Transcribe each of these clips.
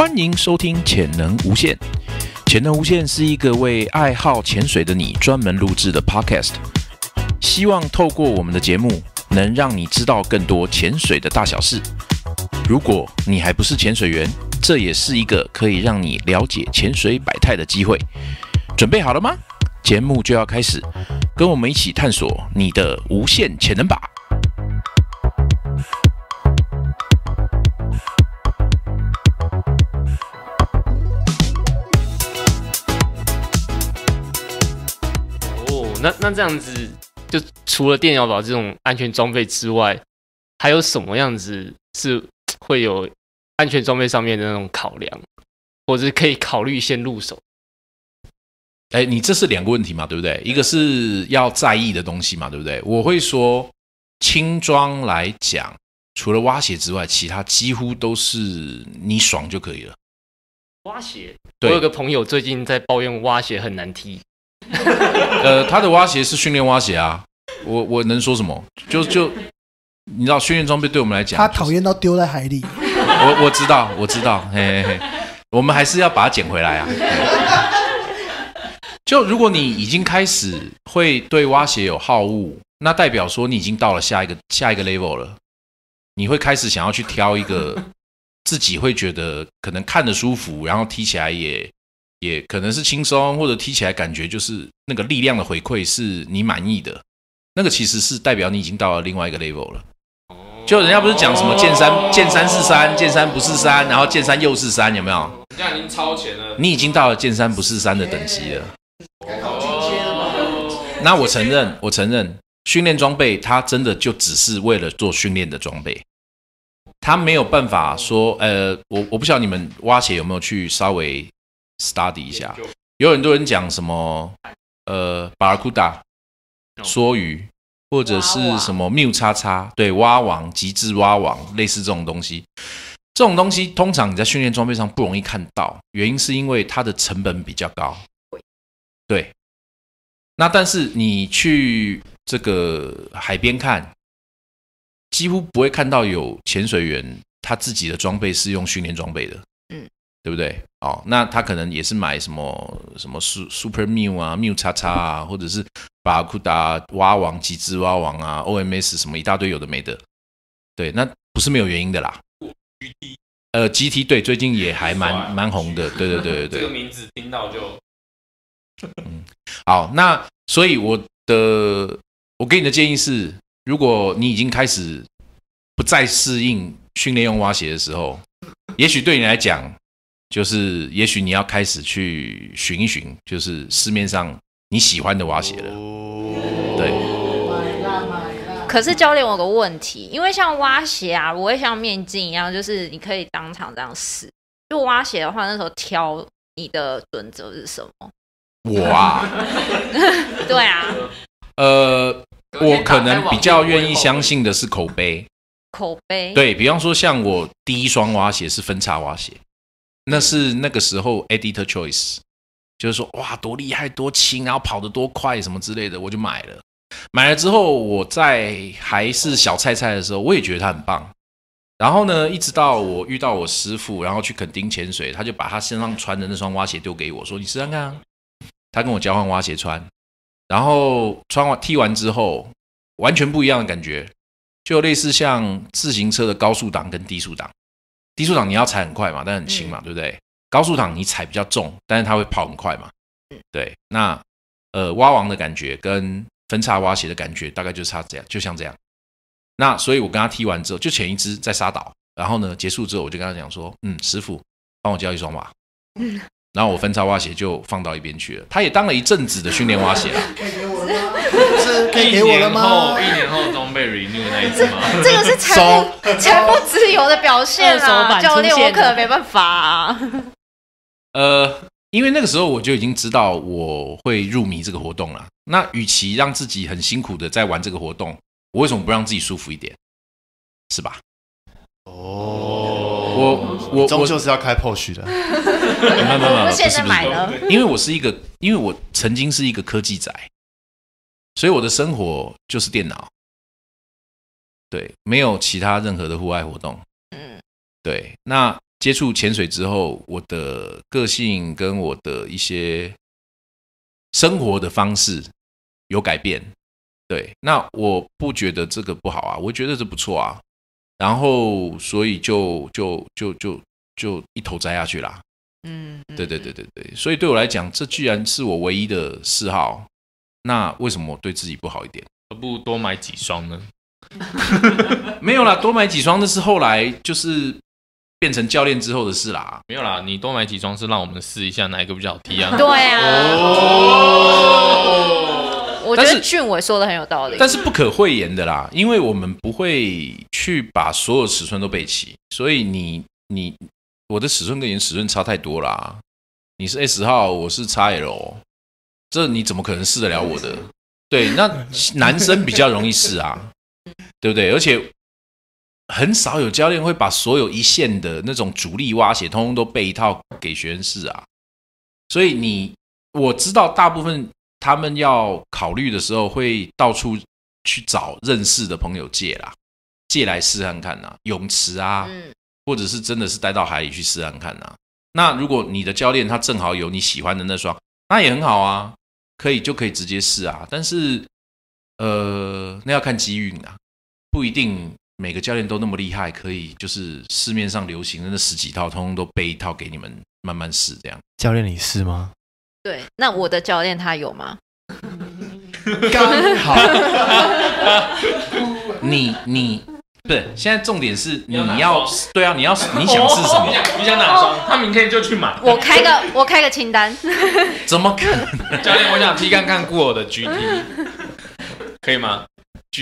欢迎收听《潜能无限》。《潜能无限》是一个为爱好潜水的你专门录制的 Podcast，希望透过我们的节目，能让你知道更多潜水的大小事。如果你还不是潜水员，这也是一个可以让你了解潜水百态的机会。准备好了吗？节目就要开始，跟我们一起探索你的无限潜能吧！那那这样子，就除了电脑宝这种安全装备之外，还有什么样子是会有安全装备上面的那种考量，或者是可以考虑先入手？哎，你这是两个问题嘛，对不对？一个是要在意的东西嘛，对不对？我会说，轻装来讲，除了挖鞋之外，其他几乎都是你爽就可以了。挖鞋，我有个朋友最近在抱怨挖鞋很难踢。呃，他的挖鞋是训练挖鞋啊，我我能说什么？就就你知道，训练装备对我们来讲，他讨厌到丢在海里。我我知道，我知道，嘿嘿嘿，我们还是要把它捡回来啊。就如果你已经开始会对挖鞋有好恶，那代表说你已经到了下一个下一个 level 了，你会开始想要去挑一个自己会觉得可能看着舒服，然后踢起来也。也可能是轻松，或者踢起来感觉就是那个力量的回馈是你满意的，那个其实是代表你已经到了另外一个 level 了。就人家不是讲什么剑三剑三是三，剑三不是三，然后剑三又是三，有没有？人家已经超前了，你已经到了剑三不是三的等级了。那我承认，我承认，训练装备它真的就只是为了做训练的装备，他没有办法说，呃，我我不晓得你们挖鞋有没有去稍微。study 一下，有很多人讲什么，呃，巴尔库达梭鱼，或者是什么缪叉叉，对，蛙王极致蛙王，类似这种东西，这种东西通常你在训练装备上不容易看到，原因是因为它的成本比较高。对，那但是你去这个海边看，几乎不会看到有潜水员他自己的装备是用训练装备的，嗯，对不对？哦，那他可能也是买什么什么 Super m e w 啊 m e w 叉叉啊，或者是巴库达蛙王、极致蛙王啊，OMS 什么一大堆，有的没的。对，那不是没有原因的啦。呃，GT 对，最近也还蛮蛮红的。对对对对对。这个名字听到就，嗯，好。那所以我的我给你的建议是，如果你已经开始不再适应训练用蛙鞋的时候，也许对你来讲。就是，也许你要开始去寻一寻，就是市面上你喜欢的蛙鞋了。对。可是教练，我个问题，因为像蛙鞋啊，不会像面镜一样，就是你可以当场这样试。就蛙鞋的话，那时候挑你的准则是什么？我啊，对啊，呃，我可能比较愿意相信的是口碑。口碑。对比方说，像我第一双蛙鞋是分叉蛙鞋。那是那个时候，Editor Choice，就是说，哇，多厉害，多轻，然后跑得多快，什么之类的，我就买了。买了之后，我在还是小菜菜的时候，我也觉得它很棒。然后呢，一直到我遇到我师傅，然后去垦丁潜水，他就把他身上穿的那双蛙鞋丢给我说：“你试看看。”他跟我交换蛙鞋穿，然后穿完踢完之后，完全不一样的感觉，就类似像自行车的高速档跟低速档。低速档你要踩很快嘛，但很轻嘛，对不对？高速档你踩比较重，但是它会跑很快嘛。对，那呃蛙王的感觉跟分叉挖鞋的感觉大概就是差这样，就像这样。那所以我跟他踢完之后，就前一只在沙岛，然后呢结束之后，我就跟他讲说，嗯，师傅帮我交一双吧。嗯，然后我分叉挖鞋就放到一边去了，他也当了一阵子的训练蛙鞋了。是一年后，一年后装备 renew 那一次吗？这个是财不财务自由的表现啊！教练，我可能没办法啊。呃，因为那个时候我就已经知道我会入迷这个活动了。那与其让自己很辛苦的在玩这个活动，我为什么不让自己舒服一点？是吧？哦，我我终究是要开 posh 的。慢慢慢慢，是不是？因为我是一个，因为我曾经是一个科技宅。所以我的生活就是电脑，对，没有其他任何的户外活动。嗯，对。那接触潜水之后，我的个性跟我的一些生活的方式有改变。对，那我不觉得这个不好啊，我觉得这不错啊。然后，所以就就就就就一头栽下去啦。嗯，对对对对对。所以对我来讲，这居然是我唯一的嗜好。那为什么对自己不好一点，何不多买几双呢？没有啦，多买几双那是后来就是变成教练之后的事啦。没有啦，你多买几双是让我们试一下哪一个比较好踢啊？对啊。我觉得俊伟说的很有道理，但是不可讳言的啦，因为我们不会去把所有尺寸都备齐，所以你你我的尺寸跟你的尺寸差太多啦。你是 S 号，我是 XL。这你怎么可能试得了我的？对，那男生比较容易试啊，对不对？而且很少有教练会把所有一线的那种主力挖鞋，通通都备一套给学生试啊。所以你我知道，大部分他们要考虑的时候，会到处去找认识的朋友借啦，借来试看看呐，泳池啊，或者是真的是带到海里去试看看呐。那如果你的教练他正好有你喜欢的那双，那也很好啊。可以就可以直接试啊，但是，呃，那要看机运啊，不一定每个教练都那么厉害，可以就是市面上流行的那十几套，通通都背一套给你们慢慢试。这样，教练你试吗？对，那我的教练他有吗？刚好，你 你。对，现在重点是你要对啊，你要 你想是什么？你想哪双？他明天就去买。我开个我开个清单，怎么？教练，我想 P 看看孤偶的 G T，可以吗？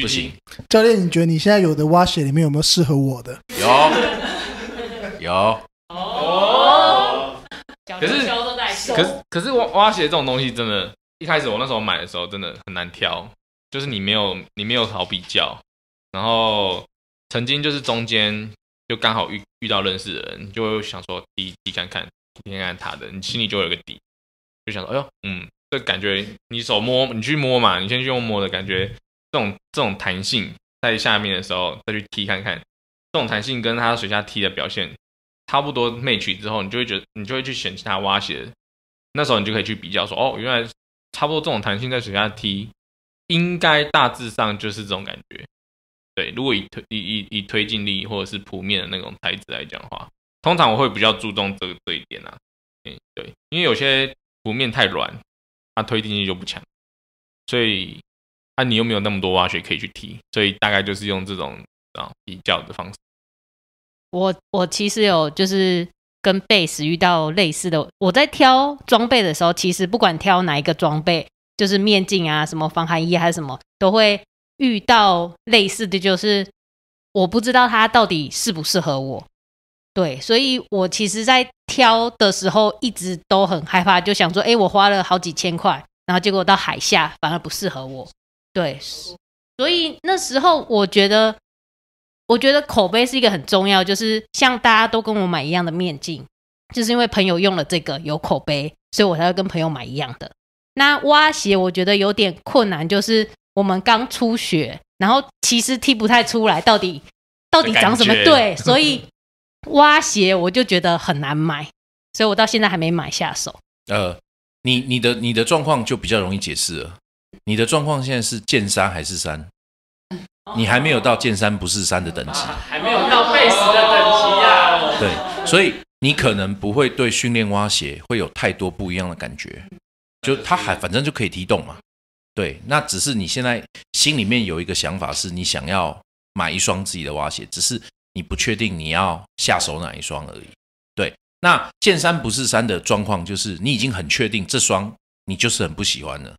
不行。教练，你觉得你现在有的挖鞋里面有没有适合我的？有，有。哦。可是，可是可可是挖挖鞋这种东西真的，一开始我那时候买的时候真的很难挑，就是你没有你没有好比较，然后。曾经就是中间就刚好遇遇到认识的人，就会想说踢踢看看，看看他的，你心里就有个底，就想说，哎呦，嗯，这感觉你手摸，你去摸嘛，你先去用摸的感觉，这种这种弹性在下面的时候再去踢看看，这种弹性跟它水下踢的表现差不多 match 之后，你就会觉你就会去选其他蛙鞋，那时候你就可以去比较说，哦，原来差不多这种弹性在水下踢，应该大致上就是这种感觉。对，如果以推以以以推进力或者是扑面的那种台子来讲的话，通常我会比较注重这个这一点啊。嗯，对，因为有些铺面太软，它推进力就不强，所以啊，你又没有那么多挖掘可以去踢，所以大概就是用这种啊比较的方式。我我其实有就是跟贝斯遇到类似的，我在挑装备的时候，其实不管挑哪一个装备，就是面镜啊、什么防寒衣还是什么，都会。遇到类似的就是，我不知道它到底适不适合我。对，所以我其实，在挑的时候一直都很害怕，就想说：“哎，我花了好几千块，然后结果到海下反而不适合我。”对，所以那时候我觉得，我觉得口碑是一个很重要，就是像大家都跟我买一样的面镜，就是因为朋友用了这个有口碑，所以我才会跟朋友买一样的。那挖鞋我觉得有点困难，就是。我们刚初学，然后其实踢不太出来，到底到底长什么对？所以挖鞋我就觉得很难买，所以我到现在还没买下手。呃，你你的你的状况就比较容易解释了。你的状况现在是见三还是三？你还没有到见三不是三的等级，还没有到背时的等级呀？对，所以你可能不会对训练挖鞋会有太多不一样的感觉，就他还反正就可以踢动嘛。对，那只是你现在心里面有一个想法，是你想要买一双自己的袜鞋，只是你不确定你要下手哪一双而已。对，那见山不是山的状况，就是你已经很确定这双你就是很不喜欢了，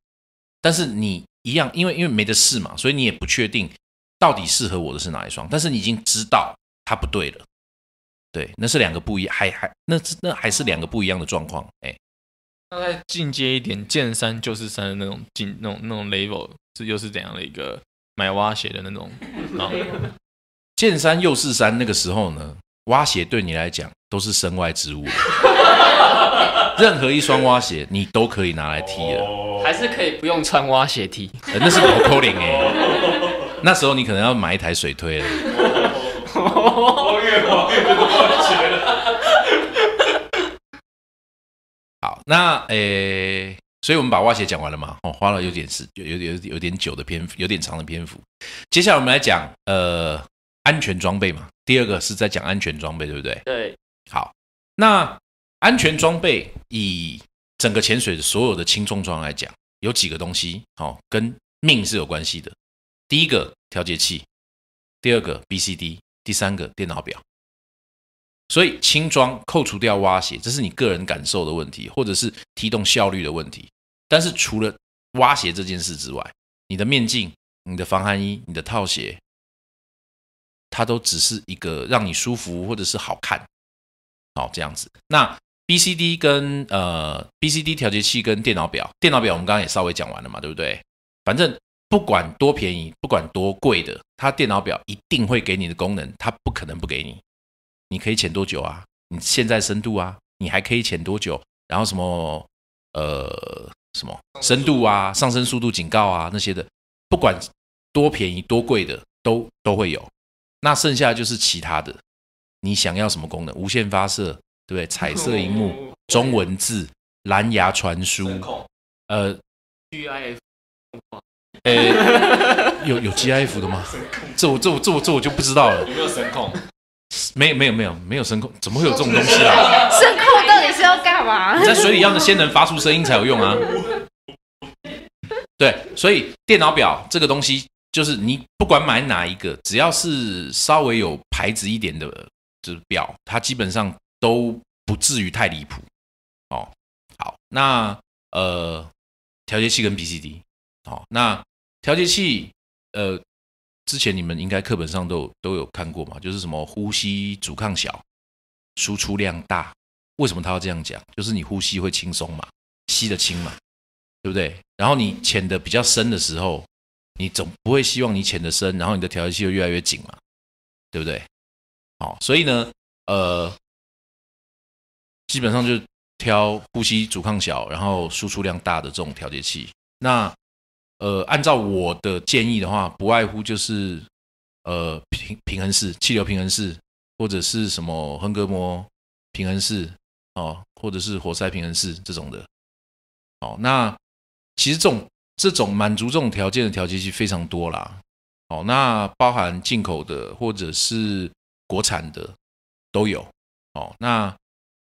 但是你一样，因为因为没得试嘛，所以你也不确定到底适合我的是哪一双，但是你已经知道它不对了。对，那是两个不一，还还那是那还是两个不一样的状况，哎。那再进阶一点，见山就是山的那种进那种那种 level 是又是怎样的一个买蛙鞋的那种？然见山又是山，那个时候呢，蛙鞋对你来讲都是身外之物，任何一双蛙鞋你都可以拿来踢了，还是可以不用穿蛙鞋踢？那是 b 扣 l i n g 哎，那时候你可能要买一台水推了。那呃，所以我们把挖鞋讲完了嘛？哦，花了有点时，有有有有点久的篇幅，有点长的篇幅。接下来我们来讲呃安全装备嘛，第二个是在讲安全装备，对不对？对。好，那安全装备以整个潜水的所有的轻重装来讲，有几个东西哦，跟命是有关系的。第一个调节器，第二个 B C D，第三个电脑表。所以轻装扣除掉挖鞋，这是你个人感受的问题，或者是提动效率的问题。但是除了挖鞋这件事之外，你的面镜、你的防寒衣、你的套鞋，它都只是一个让你舒服或者是好看，好这样子。那 B C D 跟呃 B C D 调节器跟电脑表，电脑表我们刚刚也稍微讲完了嘛，对不对？反正不管多便宜，不管多贵的，它电脑表一定会给你的功能，它不可能不给你。你可以潜多久啊？你现在深度啊？你还可以潜多久？然后什么呃什么深度啊、上升速度警告啊那些的，不管多便宜多贵的都都会有。那剩下就是其他的，你想要什么功能？无线发射，对不对？彩色荧幕、中文字、蓝牙传输、呃，GIF，呃，有有 GIF 的吗？这我这我这我这我就不知道了。有没有声控？没有没有没有没有声控，怎么会有这种东西啊？声控到底是要干嘛？你在水里要先能发出声音才有用啊。对，所以电脑表这个东西，就是你不管买哪一个，只要是稍微有牌子一点的，就是表，它基本上都不至于太离谱哦。好，那呃调节器跟 P C D 哦，那调节器呃。之前你们应该课本上都有都有看过嘛，就是什么呼吸阻抗小，输出量大。为什么他要这样讲？就是你呼吸会轻松嘛，吸得轻嘛，对不对？然后你潜的比较深的时候，你总不会希望你潜的深，然后你的调节器又越来越紧嘛，对不对？好，所以呢，呃，基本上就挑呼吸阻抗小，然后输出量大的这种调节器。那呃，按照我的建议的话，不外乎就是呃平平衡式气流平衡式，或者是什么横隔膜平衡式哦，或者是活塞平衡式这种的哦。那其实这种这种满足这种条件的调节器非常多啦。哦。那包含进口的或者是国产的都有哦。那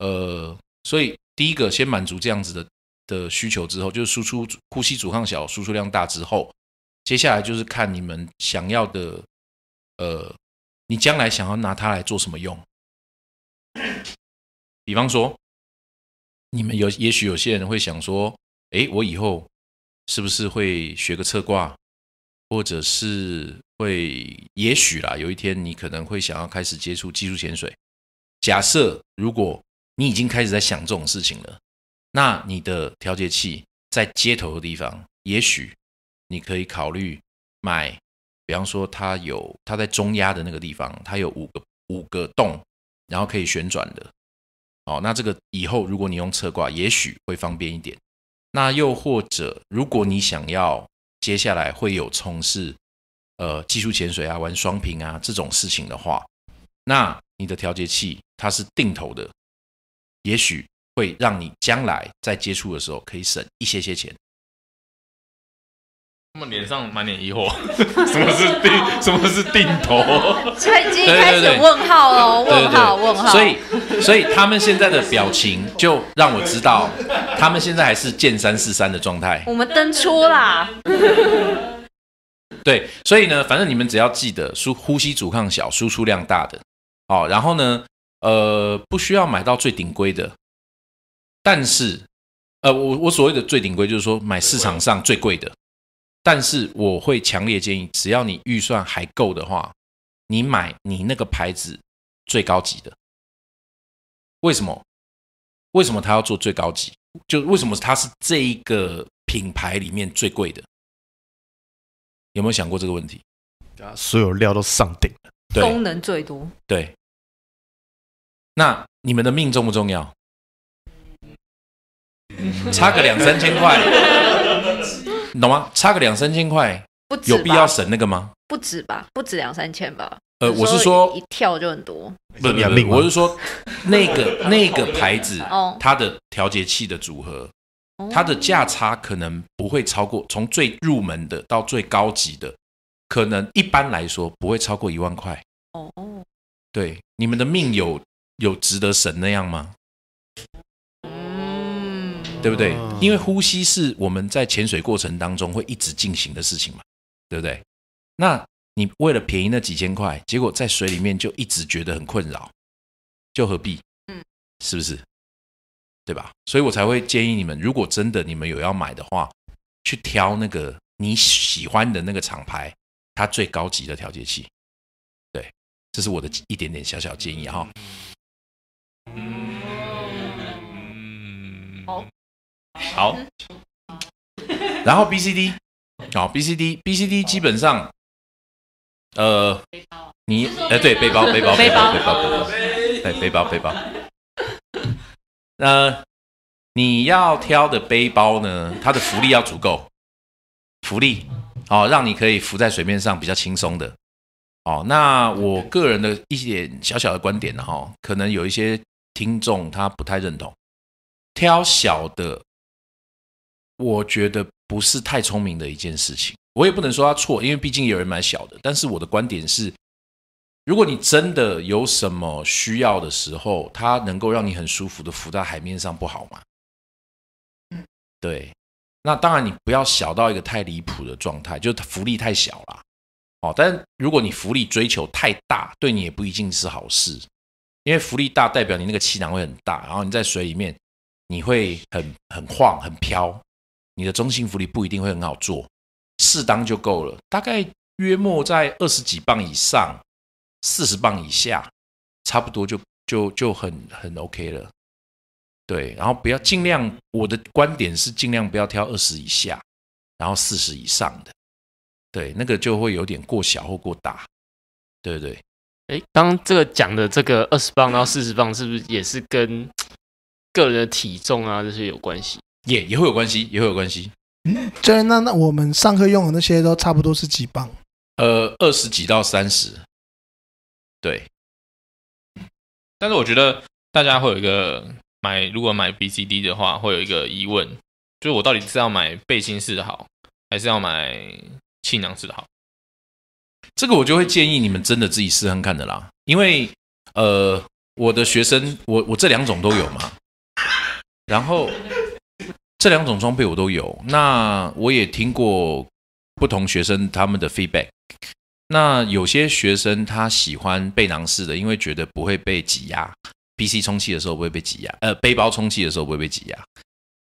呃，所以第一个先满足这样子的。的需求之后，就是输出呼吸阻抗小、输出量大之后，接下来就是看你们想要的，呃，你将来想要拿它来做什么用？比方说，你们有也许有些人会想说，诶，我以后是不是会学个侧挂，或者是会也许啦，有一天你可能会想要开始接触技术潜水。假设如果你已经开始在想这种事情了。那你的调节器在接头的地方，也许你可以考虑买，比方说它有它在中压的那个地方，它有五个五个洞，然后可以旋转的，哦，那这个以后如果你用侧挂，也许会方便一点。那又或者如果你想要接下来会有从事呃技术潜水啊、玩双屏啊这种事情的话，那你的调节器它是定头的，也许。会让你将来在接触的时候可以省一些些钱。他们脸上满脸疑惑，什么是定？什么是定投？最经开始问号喽，问号问号。所以，所以他们现在的表情就让我知道，他们现在还是见山是山的状态。我们登出啦。对，所以呢，反正你们只要记得，输呼吸阻抗小，输出量大的，哦，然后呢，呃，不需要买到最顶规的。但是，呃，我我所谓的最顶规就是说买市场上最贵的。但是我会强烈建议，只要你预算还够的话，你买你那个牌子最高级的。为什么？为什么他要做最高级？就为什么它是这一个品牌里面最贵的？有没有想过这个问题？啊，所有料都上顶了，功能最多。对。那你们的命重不重要？差个两三千块，你懂吗？差个两三千块，有必要省那个吗？不止吧，不止两三千吧。呃，我是说一跳就很多，不是命。我是说那个 那个牌子，它的调节器的组合，它的价差可能不会超过从最入门的到最高级的，可能一般来说不会超过一万块。哦哦，对，你们的命有有值得省那样吗？对不对？因为呼吸是我们在潜水过程当中会一直进行的事情嘛，对不对？那你为了便宜那几千块，结果在水里面就一直觉得很困扰，就何必？嗯，是不是？对吧？所以我才会建议你们，如果真的你们有要买的话，去挑那个你喜欢的那个厂牌，它最高级的调节器。对，这是我的一点点小小建议哈。好，然后 B、C、D，好 B、C、D，B、C、D 基本上，呃，你哎对背包背包背包背包背对背包背包，那你要挑的背包呢，它的浮力要足够，浮力哦，让你可以浮在水面上比较轻松的，哦，那我个人的一些小小的观点呢，哈，可能有一些听众他不太认同，挑小的。我觉得不是太聪明的一件事情。我也不能说他错，因为毕竟有人买小的。但是我的观点是，如果你真的有什么需要的时候，它能够让你很舒服的浮在海面上，不好吗？嗯，对。那当然，你不要小到一个太离谱的状态，就是浮力太小了。哦，但如果你浮力追求太大，对你也不一定是好事，因为浮力大代表你那个气囊会很大，然后你在水里面你会很很晃、很飘。你的中性福利不一定会很好做，适当就够了，大概约莫在二十几磅以上，四十磅以下，差不多就就就很很 OK 了，对。然后不要尽量，我的观点是尽量不要挑二十以下，然后四十以上的，对，那个就会有点过小或过大，对不对？哎，刚刚这个讲的这个二十磅到四十磅，是不是也是跟 个人的体重啊这些有关系？也也会有关系，也会有关系。对，那那我们上课用的那些都差不多是几磅？呃，二十几到三十。对。但是我觉得大家会有一个买，如果买 B、C、D 的话，会有一个疑问，就是我到底是要买背心式的好，还是要买气囊式的好？这个我就会建议你们真的自己试看看的啦，因为呃，我的学生，我我这两种都有嘛，然后。这两种装备我都有，那我也听过不同学生他们的 feedback。那有些学生他喜欢背囊式的，因为觉得不会被挤压，BC 充气的时候不会被挤压，呃，背包充气的时候不会被挤压。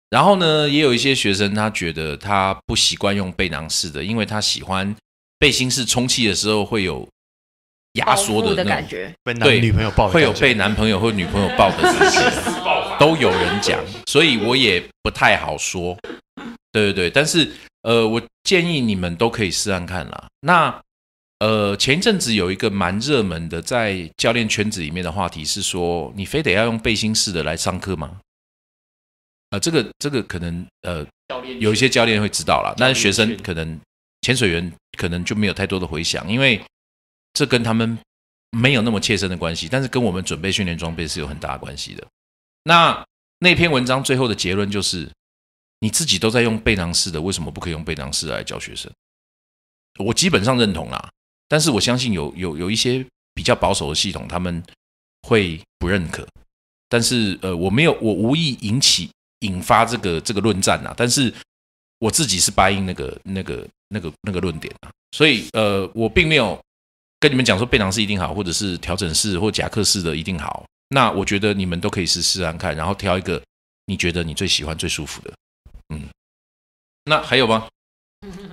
然后呢，也有一些学生他觉得他不习惯用背囊式的，因为他喜欢背心式充气的时候会有压缩的感觉，对，女朋友抱会有被男朋友或女朋友抱的感觉。都有人讲，所以我也不太好说。对对对，但是呃，我建议你们都可以试看看啦。那呃，前一阵子有一个蛮热门的，在教练圈子里面的话题是说，你非得要用背心式的来上课吗？呃，这个这个可能呃，教练有一些教练会知道了，但是学生可能潜水员可能就没有太多的回想，因为这跟他们没有那么切身的关系，但是跟我们准备训练装备是有很大关系的。那那篇文章最后的结论就是，你自己都在用背囊式的，为什么不可以用背囊式来教学生？我基本上认同啦，但是我相信有有有一些比较保守的系统，他们会不认可。但是呃，我没有我无意引起引发这个这个论战啊。但是我自己是答应那个那个那个那个论点啊，所以呃，我并没有跟你们讲说背囊式一定好，或者是调整式或夹克式的一定好。那我觉得你们都可以试试看，然后挑一个你觉得你最喜欢、最舒服的。嗯，那还有吗？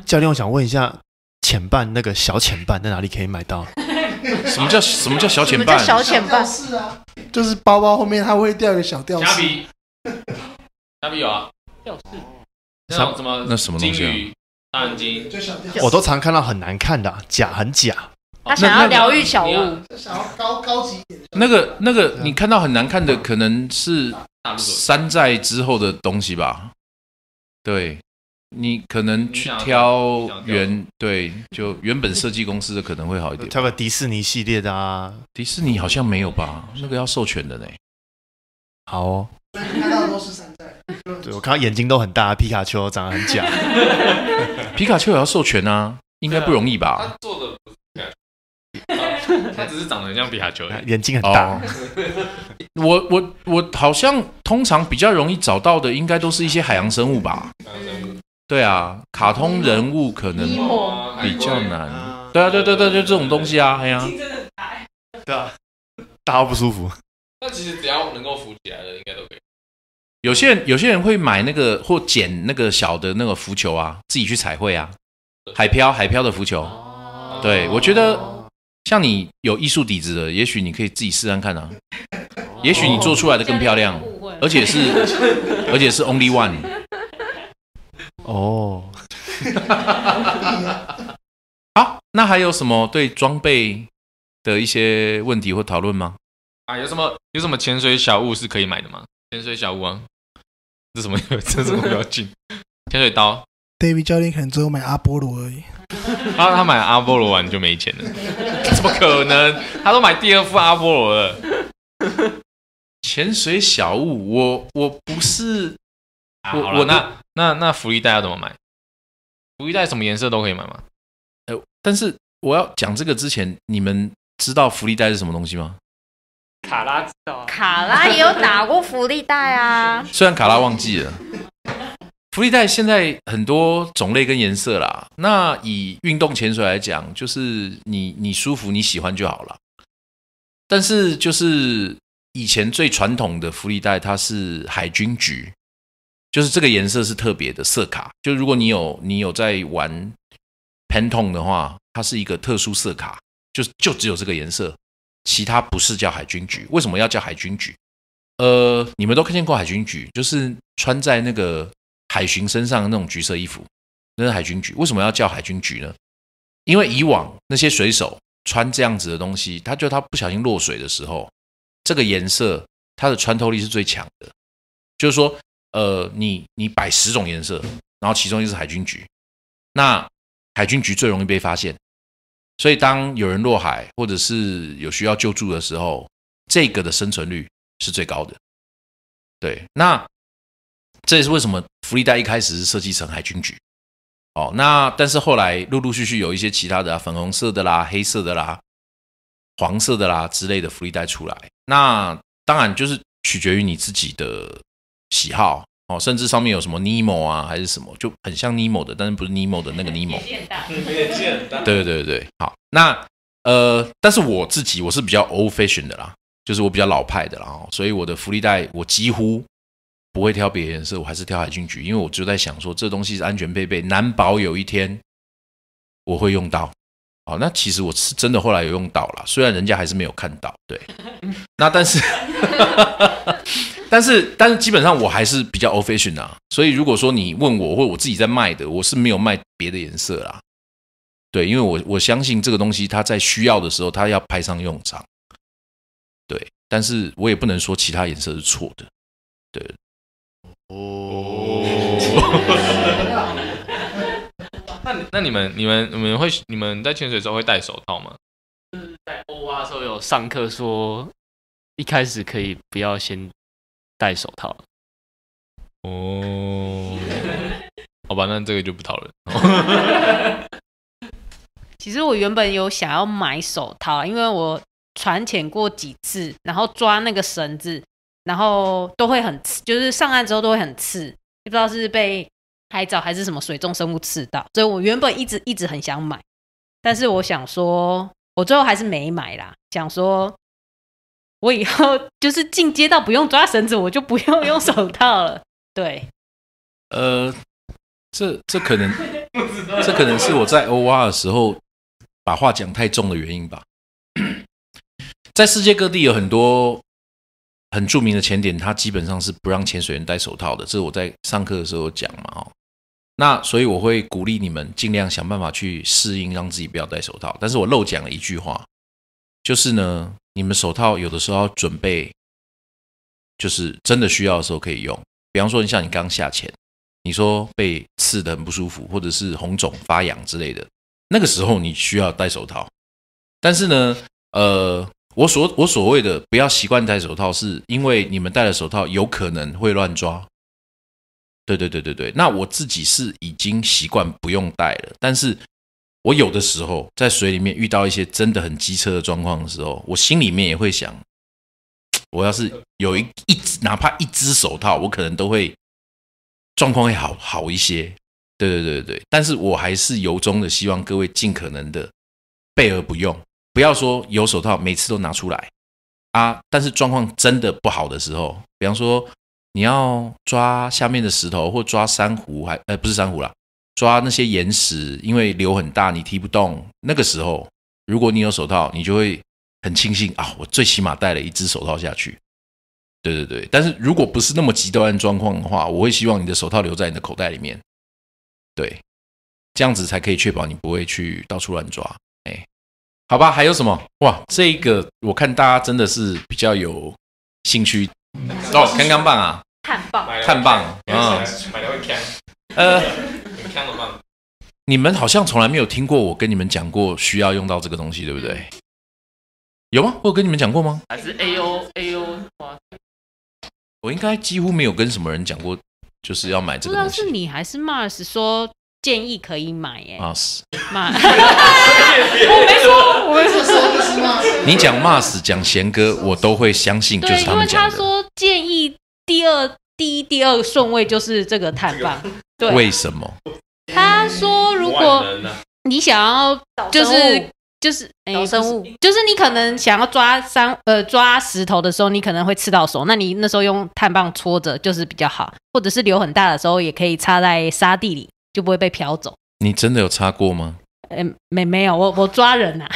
教练，我想问一下，浅半那个小浅半在哪里可以买到？什么叫什么叫小浅半？小浅半是啊，就是包包后面它会掉一个小吊饰。嘉比，嘉比有啊，吊饰。什么？那什么？西、啊？大眼睛，我都常看到很难看的，假很假。他想要疗愈小屋，想要高高级一点。那个那个，你看到很难看的，可能是山寨之后的东西吧？对，你可能去挑原对，就原本设计公司的可能会好一点。挑个迪士尼系列的啊？迪士尼好像没有吧？那个要授权的呢？好哦，看到的都是山寨。对我看到眼睛都很大，皮卡丘长得很假。皮卡丘也要授权啊？应该不容易吧？做的。他只是长得像皮卡丘，眼睛很大。我我我好像通常比较容易找到的，应该都是一些海洋生物吧？对啊，卡通人物可能比较难。对啊，对对对，就这种东西啊，哎呀，对啊，大到不舒服。那其实只要能够浮起来的，应该都可以。有些人有些人会买那个或捡那个小的那个浮球啊，自己去彩绘啊，海漂海漂的浮球。对，我觉得。像你有艺术底子的，也许你可以自己试看看啊，也许你做出来的更漂亮，而且是 而且是 only one。哦。好，那还有什么对装备的一些问题或讨论吗？啊，有什么有什么潜水小物是可以买的吗？潜水小物啊，这什么 这什么不要潜水刀。David 教练可能只有买阿波罗而已。他他买阿波罗完就没钱了，怎么可能？他都买第二副阿波罗了。潜水小物，我我不是，我我那那那福利袋要怎么买？福利袋什么颜色都可以买吗？呃，但是我要讲这个之前，你们知道福利袋是什么东西吗？卡拉知道卡拉也有打过福利袋啊。虽然卡拉忘记了。福利袋现在很多种类跟颜色啦，那以运动潜水来讲，就是你你舒服你喜欢就好了。但是就是以前最传统的福利袋，它是海军局，就是这个颜色是特别的色卡。就如果你有你有在玩 Pantone 的话，它是一个特殊色卡，就就只有这个颜色，其他不是叫海军局。为什么要叫海军局？呃，你们都看见过海军局，就是穿在那个。海巡身上的那种橘色衣服，那是海军局为什么要叫海军局呢？因为以往那些水手穿这样子的东西，他就他不小心落水的时候，这个颜色它的穿透力是最强的。就是说，呃，你你摆十种颜色，然后其中一是海军局，那海军局最容易被发现。所以当有人落海或者是有需要救助的时候，这个的生存率是最高的。对，那这也是为什么。福利袋一开始是设计成海军局，哦，那但是后来陆陆续续有一些其他的粉红色的啦、黑色的啦、黄色的啦之类的福利袋出来，那当然就是取决于你自己的喜好哦，甚至上面有什么尼莫啊还是什么，就很像尼莫的，但是不是尼莫的那个尼莫。m o 大，有点对对对好，那呃，但是我自己我是比较 old fashion 的啦，就是我比较老派的，啦，所以我的福利袋我几乎。不会挑别的颜色，我还是挑海军橘，因为我就在想说，这东西是安全配备，难保有一天我会用到。好，那其实我是真的后来有用到了，虽然人家还是没有看到。对，那但是，但是但是基本上我还是比较 official 啊。所以如果说你问我，或我自己在卖的，我是没有卖别的颜色啦。对，因为我我相信这个东西它在需要的时候它要派上用场。对，但是我也不能说其他颜色是错的。对。那那你们你们你们会你们在潜水时候会戴手套吗？在欧的时候有上课说，一开始可以不要先戴手套。哦，好吧，那这个就不讨论。其实我原本有想要买手套，因为我船潜过几次，然后抓那个绳子，然后都会很刺，就是上岸之后都会很刺。不知道是被海藻还是什么水中生物刺到，所以我原本一直一直很想买，但是我想说，我最后还是没买啦。想说我以后 就是进阶到不用抓绳子，我就不用 用手套了。对，呃，这这可能 这可能是我在欧 r 的时候把话讲太重的原因吧。在世界各地有很多。很著名的潜点，他基本上是不让潜水员戴手套的。这是我在上课的时候讲嘛，哦，那所以我会鼓励你们尽量想办法去适应，让自己不要戴手套。但是我漏讲了一句话，就是呢，你们手套有的时候要准备，就是真的需要的时候可以用。比方说，你像你刚下潜，你说被刺的很不舒服，或者是红肿发痒之类的，那个时候你需要戴手套。但是呢，呃。我所我所谓的不要习惯戴手套，是因为你们戴了手套有可能会乱抓。对对对对对，那我自己是已经习惯不用戴了。但是，我有的时候在水里面遇到一些真的很机车的状况的时候，我心里面也会想，我要是有一一只哪怕一只手套，我可能都会状况会好好一些。对对对对对，但是我还是由衷的希望各位尽可能的备而不用。不要说有手套每次都拿出来啊！但是状况真的不好的时候，比方说你要抓下面的石头或抓珊瑚，还呃不是珊瑚啦，抓那些岩石，因为流很大你踢不动。那个时候，如果你有手套，你就会很庆幸啊，我最起码带了一只手套下去。对对对，但是如果不是那么极端状况的话，我会希望你的手套留在你的口袋里面，对，这样子才可以确保你不会去到处乱抓，哎。好吧，还有什么哇？这个我看大家真的是比较有兴趣哦。金刚棒啊，碳棒，碳棒啊。买了会枪？呃，你们好像从来没有听过我跟你们讲过需要用到这个东西，对不对？有吗？我有跟你们讲过吗？还是 A O A O？我应该几乎没有跟什么人讲过，就是要买这个东西。不知道是你还是 Mars 说。建议可以买耶，Mars，买，我没说，我没说是 Mars。你讲 Mars，讲贤哥，我都会相信，就是对，因为他说建议第二、第一、第二顺位就是这个碳棒。对，为什么？他说，如果你想要就是就是哎，生物就是你可能想要抓山呃抓石头的时候，你可能会刺到手，那你那时候用碳棒戳着就是比较好，或者是流很大的时候，也可以插在沙地里。就不会被漂走。你真的有擦过吗？呃，没没有，我我抓人啊。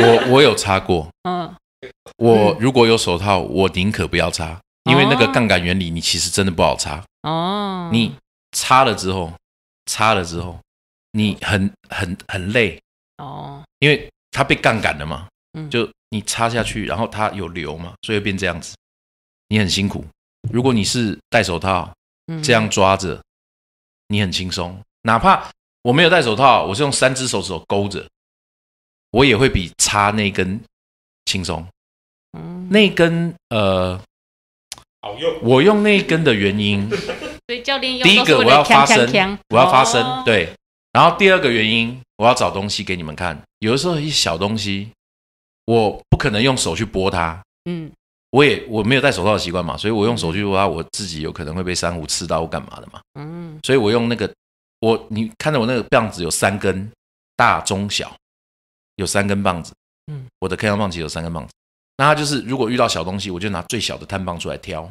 我我有擦过。嗯，我如果有手套，我宁可不要擦，因为那个杠杆原理，你其实真的不好擦哦。你擦了之后，擦了之后，你很很很累哦，因为它被杠杆了嘛。嗯，就你擦下去，然后它有流嘛，所以变这样子，你很辛苦。如果你是戴手套这样抓着，你很轻松。哪怕我没有戴手套，我是用三只手指头勾着，我也会比插那根轻松。嗯，那根呃，好用。我用那根的原因，所以教练第一个我要发声，我要发声，对。然后第二个原因，我要找东西给你们看。有的时候一小东西，我不可能用手去拨它。嗯，我也我没有戴手套的习惯嘛，所以我用手去拨它，我自己有可能会被珊瑚刺到或干嘛的嘛。嗯，所以我用那个。我你看到我那个棒子有三根大中小，有三根棒子。嗯，我的开枪棒实有三根棒子。那它就是如果遇到小东西，我就拿最小的探棒出来挑。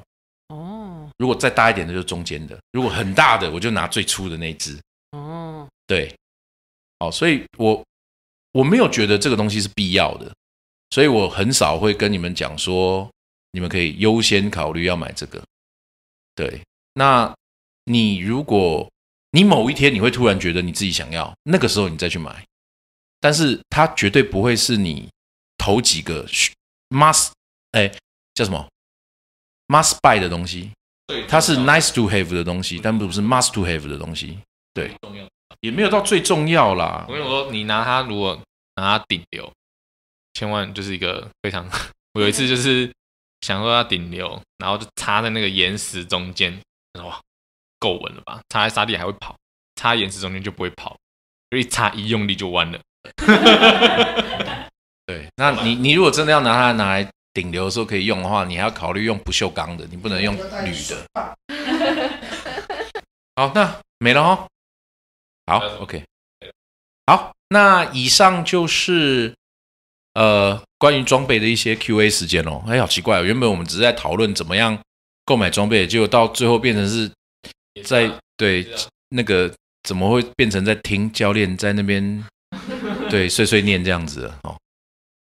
哦。如果再大一点的就中间的，如果很大的我就拿最粗的那只。哦。对。好，所以，我我没有觉得这个东西是必要的，所以我很少会跟你们讲说，你们可以优先考虑要买这个。对。那你如果。你某一天你会突然觉得你自己想要，那个时候你再去买，但是它绝对不会是你头几个 must 哎叫什么 must buy 的东西，对，它是 nice to have 的东西，但不是 must to have 的东西，对，重要也没有到最重要啦。我跟你说，你拿它如果拿它顶流，千万就是一个非常，我有一次就是想说要顶流，然后就插在那个岩石中间，哇！够稳了吧？插在沙地还会跑，插在岩石中间就不会跑，所以插一用力就弯了。对，那你你如果真的要拿它拿来顶流的时候可以用的话，你还要考虑用不锈钢的，你不能用铝的。好，那没了哈。好，OK。好，那以上就是呃关于装备的一些 QA 时间哦。哎，好奇怪，哦，原本我们只是在讨论怎么样购买装备，结果到最后变成是。在对那个怎么会变成在听教练在那边 对碎碎念这样子哦？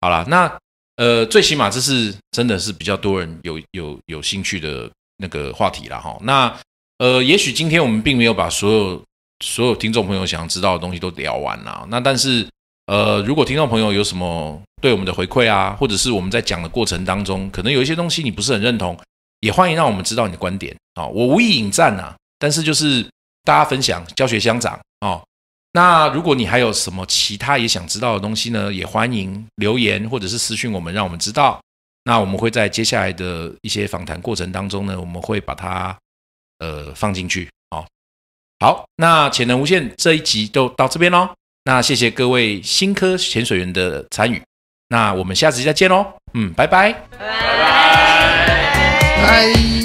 好了，那呃，最起码这是真的是比较多人有有有兴趣的那个话题了哈。那呃，也许今天我们并没有把所有所有听众朋友想要知道的东西都聊完了。那但是呃，如果听众朋友有什么对我们的回馈啊，或者是我们在讲的过程当中，可能有一些东西你不是很认同，也欢迎让我们知道你的观点啊。我无意引战啊。但是就是大家分享教学相长哦，那如果你还有什么其他也想知道的东西呢，也欢迎留言或者是私讯我们，让我们知道。那我们会在接下来的一些访谈过程当中呢，我们会把它呃放进去哦。好，那潜能无限这一集就到这边喽。那谢谢各位新科潜水员的参与。那我们下次再见喽。嗯，拜拜。拜拜。拜。